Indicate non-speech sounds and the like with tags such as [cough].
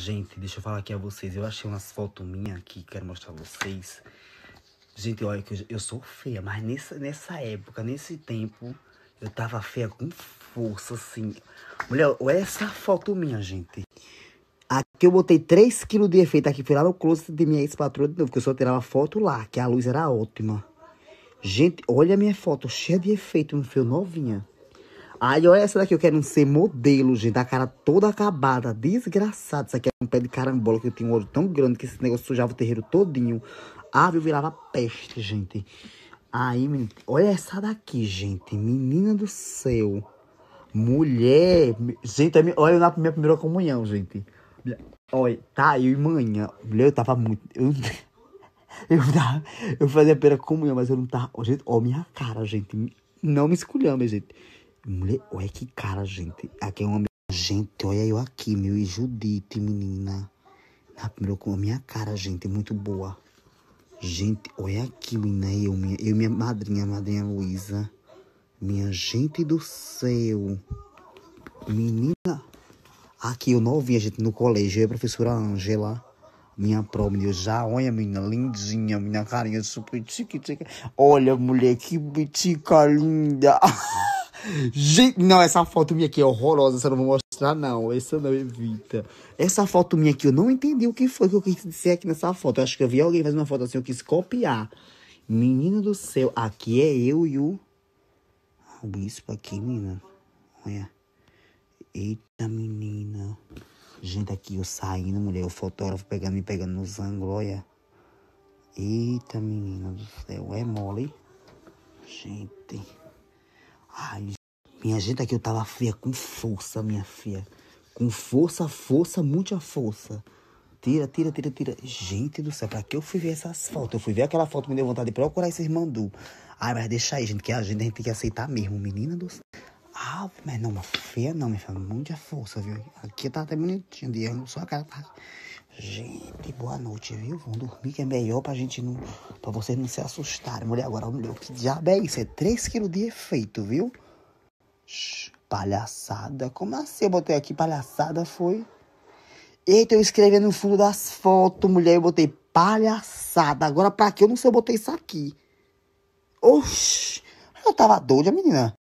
Gente, deixa eu falar aqui a vocês. Eu achei umas fotos minhas aqui, quero mostrar a vocês. Gente, olha que eu, eu, sou feia, mas nessa, nessa época, nesse tempo, eu tava feia com força, assim. Mulher, olha essa foto minha, gente. Aqui eu botei 3 kg de efeito aqui, fui lá no closet de minha ex-patroa de novo, porque eu só tirava foto lá, que a luz era ótima. Gente, olha a minha foto, cheia de efeito, meu filho, novinha. Ai, olha essa daqui, eu quero um ser modelo, gente, da cara toda acabada, desgraçado. Isso aqui é um pé de carambola, que eu tenho um olho tão grande que esse negócio sujava o terreiro todinho. Ah, eu virava peste, gente. Aí, menino, olha essa daqui, gente, menina do céu. Mulher, gente, é olha na minha primeira comunhão, gente. Olha, tá, eu e manhã, mulher, eu tava muito... Eu... [laughs] Eu, tava, eu fazia pera comunhão, mas eu não tava. Ó, gente, ó, minha cara, gente. Não me esculhame, gente. Mulher, olha que cara, gente. Aqui é uma. Gente, olha eu aqui, meu. E Judite, menina. Na primeira com a minha cara, gente. Muito boa. Gente, olha aqui, menina. Eu, minha, eu, minha madrinha, madrinha Luísa. Minha gente do céu. Menina. Aqui eu novinha, gente, no colégio. Eu e a professora Ângela. Minha prova, menina. Já, olha, menina, lindinha. Minha carinha super tique, tique. Olha, mulher, que bitica linda. [laughs] Gente, não, essa foto minha aqui é horrorosa, essa eu não vou mostrar, não. Essa não evita. Essa foto minha aqui, eu não entendi o que foi que eu quis dizer aqui nessa foto. Eu acho que eu vi alguém fazer uma foto assim, eu quis copiar. Menino do céu, aqui é eu e o. O bispo aqui, menina. Olha. Eita, menina. Gente, aqui eu saindo, mulher. O fotógrafo pegando, me pegando nos ângulos, olha. Eita, menina do céu. É mole. Gente. Ai, minha gente, aqui eu tava feia com força, minha filha. Com força, força, muita força. Tira, tira, tira, tira. Gente do céu, pra que eu fui ver essas fotos? Eu fui ver aquela foto, me deu vontade de procurar irmão do. Ai, mas deixa aí, gente, que a gente, a gente tem que aceitar mesmo. Menina do céu. Ah, mas não, uma feia não, minha filha. Muita força, viu? Aqui tá até bonitinho, de não só a cara tá... Gente, boa noite, viu? Vão dormir que é melhor pra gente não... Pra vocês não se assustarem. Mulher, agora, mulher, que diabo é isso? É 3 quilos de efeito, viu? palhaçada. Como assim eu botei aqui palhaçada foi? Eita, eu escrevi no fundo das fotos, mulher, eu botei palhaçada. Agora pra que eu não sei eu botei isso aqui? Oxi, eu tava doida, menina.